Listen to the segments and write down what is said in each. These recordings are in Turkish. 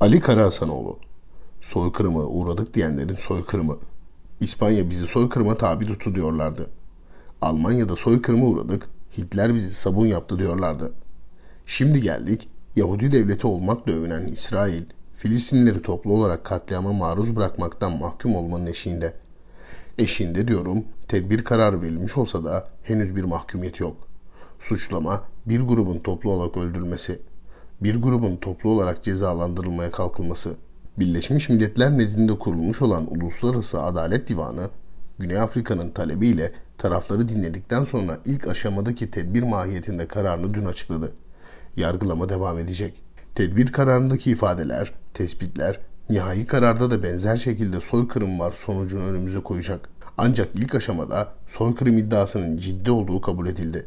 Ali Karahasanoğlu soykırımı uğradık diyenlerin soykırımı. İspanya bizi soykırıma tabi tuttu diyorlardı. Almanya'da soykırıma uğradık, Hitler bizi sabun yaptı diyorlardı. Şimdi geldik, Yahudi devleti olmakla övünen İsrail, Filistinleri toplu olarak katliama maruz bırakmaktan mahkum olmanın eşiğinde. Eşiğinde diyorum, tedbir kararı verilmiş olsa da henüz bir mahkumiyet yok. Suçlama, bir grubun toplu olarak öldürülmesi.'' bir grubun toplu olarak cezalandırılmaya kalkılması, Birleşmiş Milletler nezdinde kurulmuş olan Uluslararası Adalet Divanı, Güney Afrika'nın talebiyle tarafları dinledikten sonra ilk aşamadaki tedbir mahiyetinde kararını dün açıkladı. Yargılama devam edecek. Tedbir kararındaki ifadeler, tespitler, nihai kararda da benzer şekilde soykırım var sonucunu önümüze koyacak. Ancak ilk aşamada soykırım iddiasının ciddi olduğu kabul edildi.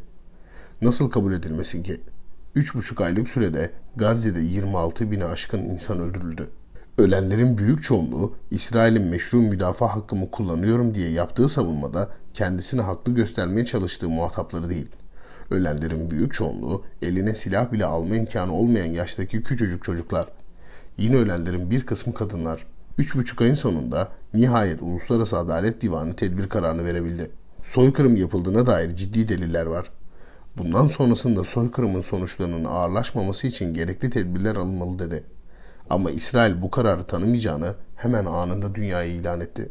Nasıl kabul edilmesin ki? 3,5 aylık sürede Gazze'de 26 bini aşkın insan öldürüldü. Ölenlerin büyük çoğunluğu İsrail'in meşru müdafaa hakkımı kullanıyorum diye yaptığı savunmada kendisini haklı göstermeye çalıştığı muhatapları değil. Ölenlerin büyük çoğunluğu eline silah bile alma imkanı olmayan yaştaki küçücük çocuklar. Yine ölenlerin bir kısmı kadınlar. 3,5 ayın sonunda nihayet Uluslararası Adalet Divanı tedbir kararını verebildi. Soykırım yapıldığına dair ciddi deliller var Bundan sonrasında soykırımın sonuçlarının ağırlaşmaması için gerekli tedbirler alınmalı dedi. Ama İsrail bu kararı tanımayacağını hemen anında dünyaya ilan etti.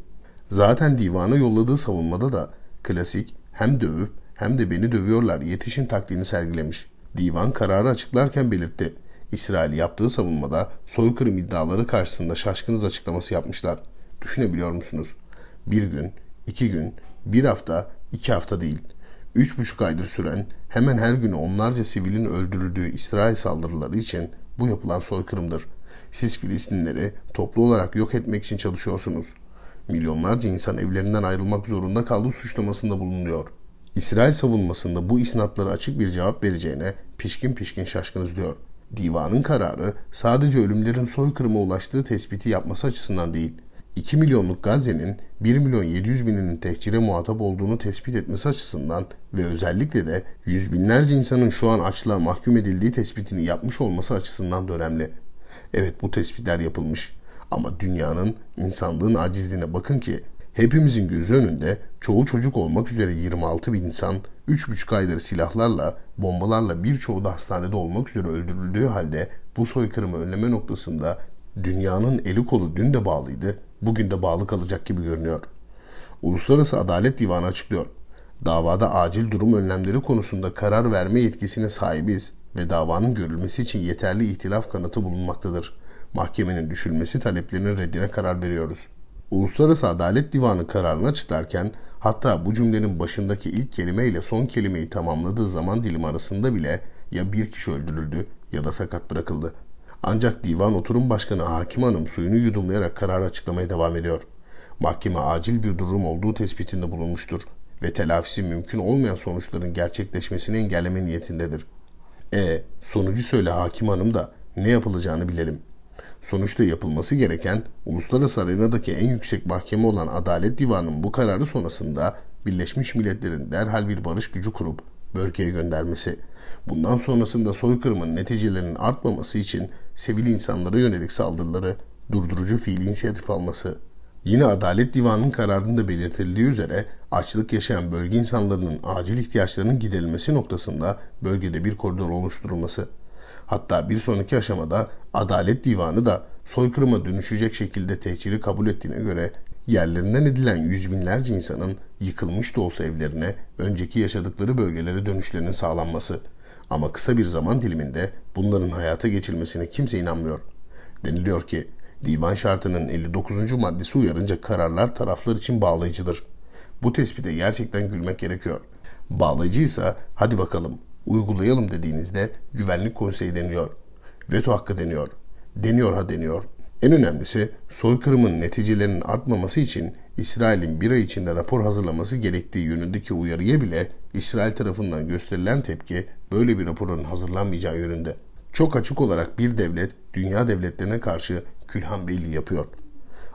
Zaten divana yolladığı savunmada da klasik hem dövüp hem de beni dövüyorlar yetişin taktiğini sergilemiş. Divan kararı açıklarken belirtti. İsrail yaptığı savunmada soykırım iddiaları karşısında şaşkınız açıklaması yapmışlar. Düşünebiliyor musunuz? Bir gün, iki gün, bir hafta, iki hafta değil.'' Üç buçuk aydır süren hemen her gün onlarca sivilin öldürüldüğü İsrail saldırıları için bu yapılan soykırımdır. Siz Filistinleri toplu olarak yok etmek için çalışıyorsunuz. Milyonlarca insan evlerinden ayrılmak zorunda kaldığı suçlamasında bulunuyor. İsrail savunmasında bu isnatlara açık bir cevap vereceğine pişkin pişkin şaşkınız diyor. Divanın kararı sadece ölümlerin soykırıma ulaştığı tespiti yapması açısından değil, 2 milyonluk Gazze'nin 1 milyon 700 bininin tehcire muhatap olduğunu tespit etmesi açısından ve özellikle de yüz binlerce insanın şu an açlığa mahkum edildiği tespitini yapmış olması açısından da önemli. Evet bu tespitler yapılmış ama dünyanın insanlığın acizliğine bakın ki hepimizin gözü önünde çoğu çocuk olmak üzere 26 bin insan 3,5 aydır silahlarla, bombalarla birçoğu da hastanede olmak üzere öldürüldüğü halde bu soykırımı önleme noktasında dünyanın eli kolu dün de bağlıydı bugün de bağlı kalacak gibi görünüyor. Uluslararası Adalet Divanı açıklıyor. Davada acil durum önlemleri konusunda karar verme yetkisine sahibiz ve davanın görülmesi için yeterli ihtilaf kanıtı bulunmaktadır. Mahkemenin düşülmesi taleplerinin reddine karar veriyoruz. Uluslararası Adalet Divanı kararını açıklarken hatta bu cümlenin başındaki ilk kelime ile son kelimeyi tamamladığı zaman dilim arasında bile ya bir kişi öldürüldü ya da sakat bırakıldı. Ancak divan oturum başkanı Hakim Hanım suyunu yudumlayarak kararı açıklamaya devam ediyor. Mahkeme acil bir durum olduğu tespitinde bulunmuştur ve telafisi mümkün olmayan sonuçların gerçekleşmesini engelleme niyetindedir. E sonucu söyle Hakim Hanım da ne yapılacağını bilelim. Sonuçta yapılması gereken uluslararası arenadaki en yüksek mahkeme olan Adalet Divanı'nın bu kararı sonrasında Birleşmiş Milletler'in derhal bir barış gücü kurup bölgeye göndermesi, bundan sonrasında soykırımın neticelerinin artmaması için sivil insanlara yönelik saldırıları durdurucu fiil inisiyatif alması, yine Adalet Divanı'nın kararında belirtildiği üzere açlık yaşayan bölge insanlarının acil ihtiyaçlarının giderilmesi noktasında bölgede bir koridor oluşturulması, hatta bir sonraki aşamada Adalet Divanı da soykırıma dönüşecek şekilde tehciri kabul ettiğine göre yerlerinden edilen yüz binlerce insanın yıkılmış da olsa evlerine, önceki yaşadıkları bölgelere dönüşlerinin sağlanması. Ama kısa bir zaman diliminde bunların hayata geçilmesine kimse inanmıyor. Deniliyor ki divan şartının 59. maddesi uyarınca kararlar taraflar için bağlayıcıdır. Bu tespite gerçekten gülmek gerekiyor. Bağlayıcıysa hadi bakalım uygulayalım dediğinizde güvenlik konseyi deniyor. Veto hakkı deniyor. Deniyor ha deniyor. En önemlisi soykırımın neticelerinin artmaması için İsrail'in bir ay içinde rapor hazırlaması gerektiği yönündeki uyarıya bile İsrail tarafından gösterilen tepki böyle bir raporun hazırlanmayacağı yönünde. Çok açık olarak bir devlet dünya devletlerine karşı külhan belli yapıyor.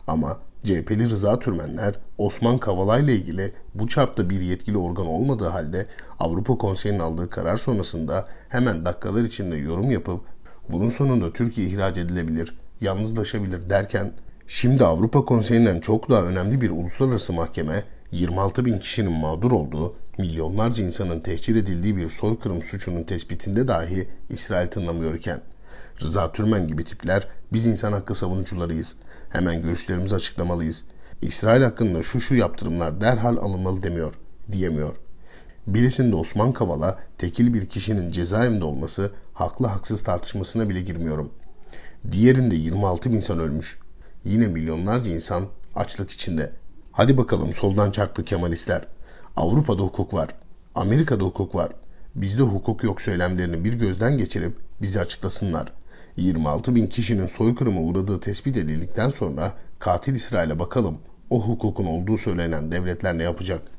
Ama CHP'li Rıza Türmenler Osman Kavala ile ilgili bu çapta bir yetkili organ olmadığı halde Avrupa Konseyi'nin aldığı karar sonrasında hemen dakikalar içinde yorum yapıp bunun sonunda Türkiye ihraç edilebilir.'' yalnızlaşabilir derken şimdi Avrupa Konseyi'nden çok daha önemli bir uluslararası mahkeme 26 bin kişinin mağdur olduğu, milyonlarca insanın tehcir edildiği bir soykırım suçunun tespitinde dahi İsrail tınlamıyorken Rıza Türmen gibi tipler biz insan hakkı savunucularıyız. Hemen görüşlerimizi açıklamalıyız. İsrail hakkında şu şu yaptırımlar derhal alınmalı demiyor, diyemiyor. Birisinde Osman Kavala tekil bir kişinin cezaevinde olması haklı haksız tartışmasına bile girmiyorum.'' Diğerinde 26 bin insan ölmüş. Yine milyonlarca insan açlık içinde. Hadi bakalım soldan çarklı Kemalistler. Avrupa'da hukuk var. Amerika'da hukuk var. Bizde hukuk yok söylemlerini bir gözden geçirip bizi açıklasınlar. 26 bin kişinin soykırıma uğradığı tespit edildikten sonra katil İsrail'e bakalım o hukukun olduğu söylenen devletler ne yapacak?''